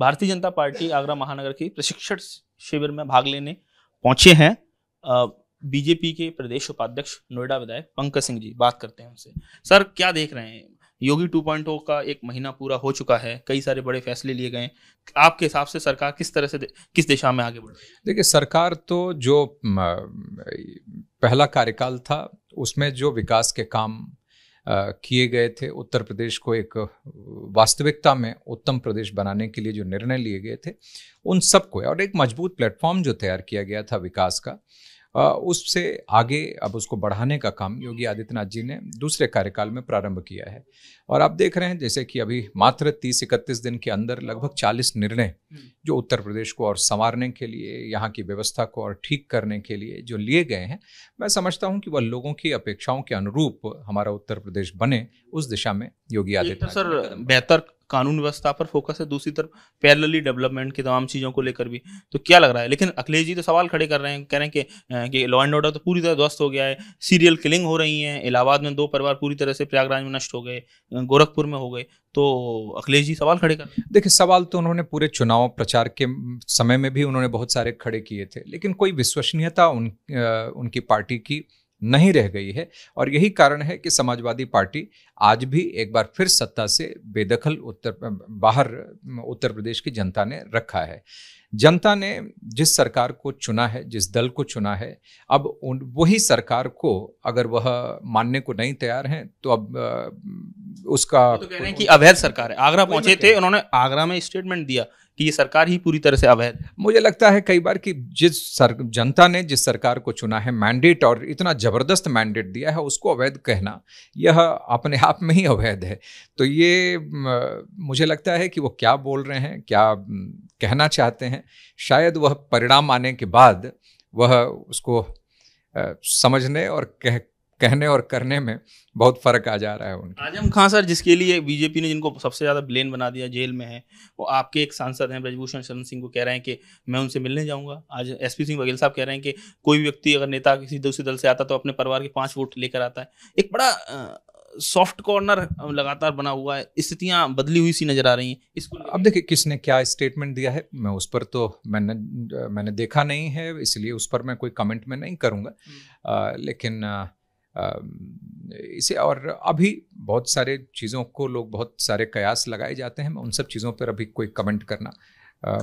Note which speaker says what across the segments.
Speaker 1: भारतीय जनता पार्टी आगरा महानगर के प्रशिक्षण शिविर में भाग लेने पहुंचे हैं बीजेपी के प्रदेश उपाध्यक्ष नोएडा विधायक पंकज सिंह जी बात करते हैं उनसे सर क्या देख रहे हैं योगी 2.0 का एक महीना पूरा हो चुका है कई सारे बड़े फैसले लिए गए
Speaker 2: आपके हिसाब से सरकार किस तरह से किस दिशा में आगे बढ़ देखिए सरकार तो जो पहला कार्यकाल था उसमें जो विकास के काम किए गए थे उत्तर प्रदेश को एक वास्तविकता में उत्तम प्रदेश बनाने के लिए जो निर्णय लिए गए थे उन सबको और एक मजबूत प्लेटफॉर्म जो तैयार किया गया था विकास का उससे आगे अब उसको बढ़ाने का काम योगी आदित्यनाथ जी ने दूसरे कार्यकाल में प्रारंभ किया है और आप देख रहे हैं जैसे कि अभी मात्र तीस इकतीस दिन के अंदर लगभग चालीस निर्णय हम्म। जो उत्तर प्रदेश को और संवारने के लिए यहाँ की व्यवस्था को और ठीक करने के लिए जो लिए गए हैं मैं समझता हूँ कि वह लोगों की अपेक्षाओं के अनुरूप हमारा उत्तर प्रदेश बने उस दिशा में योगी तो आदित्यनाथ सर बेहतर कानून व्यवस्था पर फोकस है दूसरी तरफ
Speaker 1: पैरेलली डेवलपमेंट की तमाम चीज़ों को लेकर भी तो क्या लग रहा है लेकिन अखिलेश जी तो सवाल खड़े कर रहे हैं कह रहे हैं कि, कि लॉ एंड ऑर्डर तो पूरी तरह ध्वस्त हो गया है सीरियल किलिंग हो रही है इलाहाबाद में दो परिवार पूरी तरह से प्रयागराज
Speaker 2: में नष्ट हो गए गोरखपुर में हो गए तो अखिलेश जी सवाल खड़े कर देखिए सवाल तो उन्होंने पूरे चुनाव प्रचार के समय में भी उन्होंने बहुत सारे खड़े किए थे लेकिन कोई विश्वसनीयता उन उनकी पार्टी की नहीं रह गई है और यही कारण है कि समाजवादी पार्टी आज भी एक बार फिर सत्ता से बेदखल उत्तर बाहर उत्तर प्रदेश की जनता ने रखा है जनता ने जिस सरकार को चुना है जिस दल को चुना है अब उन वही सरकार को अगर वह मानने को नहीं तैयार हैं तो अब उसका तो कह रहे हैं कि अवैध सरकार है आगरा पहुंचे थे उन्होंने आगरा में स्टेटमेंट दिया कि ये सरकार ही पूरी तरह से अवैध मुझे लगता है कई बार कि जिस सर जनता ने जिस सरकार को चुना है मैंडेट और इतना ज़बरदस्त मैंडेट दिया है उसको अवैध कहना यह अपने आप में ही अवैध है तो ये मुझे लगता है कि वो क्या बोल रहे हैं क्या कहना चाहते हैं शायद वह परिणाम आने के बाद वह उसको समझने और कह कहने और करने में बहुत फर्क आ जा रहा है उनका
Speaker 1: आजम खान सर जिसके लिए बीजेपी ने जिनको सबसे ज़्यादा ब्लेन बना दिया जेल में है वो आपके एक सांसद हैं ब्रजभूषण शरण सिंह को कह रहे हैं कि मैं उनसे मिलने जाऊंगा आज एस सिंह बघेल साहब कह रहे हैं कि कोई व्यक्ति अगर नेता किसी दूसरे दल से आता तो अपने परिवार के पाँच वोट लेकर आता है एक बड़ा सॉफ्ट
Speaker 2: कॉर्नर लगातार बना हुआ है स्थितियां बदली हुई सी नजर आ रही हैं इसको अब देखिए किसने क्या स्टेटमेंट दिया है मैं उस पर तो मैंने मैंने देखा नहीं है इसलिए उस पर मैं कोई कमेंट में नहीं करूँगा हम्म। लेकिन आ, इसे और अभी बहुत सारे चीज़ों को लोग बहुत सारे कयास लगाए जाते हैं मैं उन सब चीज़ों पर अभी कोई कमेंट करना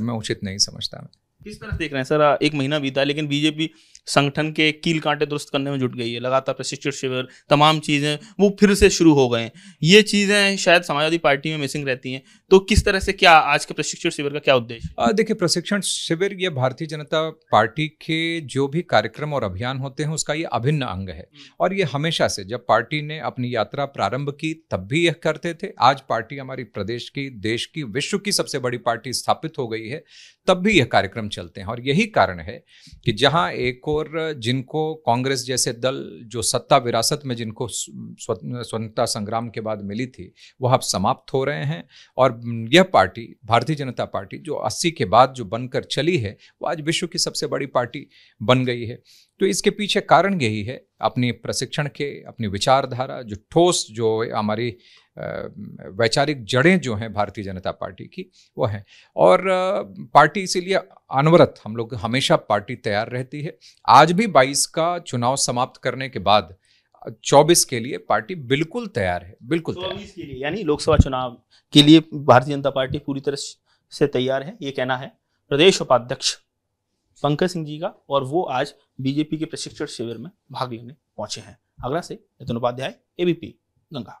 Speaker 2: मैं उचित नहीं समझता मैं
Speaker 1: किस तरह देख रहे हैं सर एक महीना बीता है लेकिन बीजेपी संगठन के कील कांटे दुरुस्त करने में जुट गई है लगातार प्रशिक्षण शिविर तमाम चीज़ें वो फिर से शुरू हो गए हैं ये चीज़ें शायद समाजवादी पार्टी में मिसिंग रहती हैं तो किस तरह से क्या आज के प्रशिक्षण शिविर
Speaker 2: का क्या उद्देश्य देखिए प्रशिक्षण शिविर ये भारतीय जनता पार्टी के जो भी कार्यक्रम और अभियान होते हैं उसका ये अभिन्न अंग है हम्म। और ये हमेशा से जब पार्टी ने अपनी यात्रा प्रारंभ की तब भी यह करते थे आज पार्टी हमारी प्रदेश की देश की विश्व की सबसे बड़ी पार्टी स्थापित हो गई है तब भी यह कार्यक्रम चलते हैं और यही कारण है कि जहां एक और जिनको कांग्रेस जैसे दल जो सत्ता विरासत में जिनको स्वतंत्रता संग्राम के बाद मिली थी वह अब समाप्त हो रहे हैं और यह पार्टी भारतीय जनता पार्टी जो अस्सी के बाद जो बनकर चली है वो आज विश्व की सबसे बड़ी पार्टी बन गई है तो इसके पीछे कारण यही है अपनी प्रशिक्षण के अपनी विचारधारा जो ठोस जो हमारी वैचारिक जड़ें जो हैं भारतीय जनता पार्टी की वो हैं और पार्टी इसीलिए अनवरत हम लोग हमेशा पार्टी तैयार रहती है आज भी 22 का चुनाव समाप्त करने के बाद 24 के लिए पार्टी बिल्कुल तैयार है बिल्कुल तैयार के लिए यानी लोकसभा चुनाव के लिए भारतीय जनता पार्टी पूरी तरह से
Speaker 1: तैयार है ये कहना है प्रदेश उपाध्यक्ष पंकज सिंह जी का और वो आज बीजेपी के प्रशिक्षण शिविर में भाग लेने पहुंचे हैं आगरा से नितिन उपाध्याय एबीपी गंगा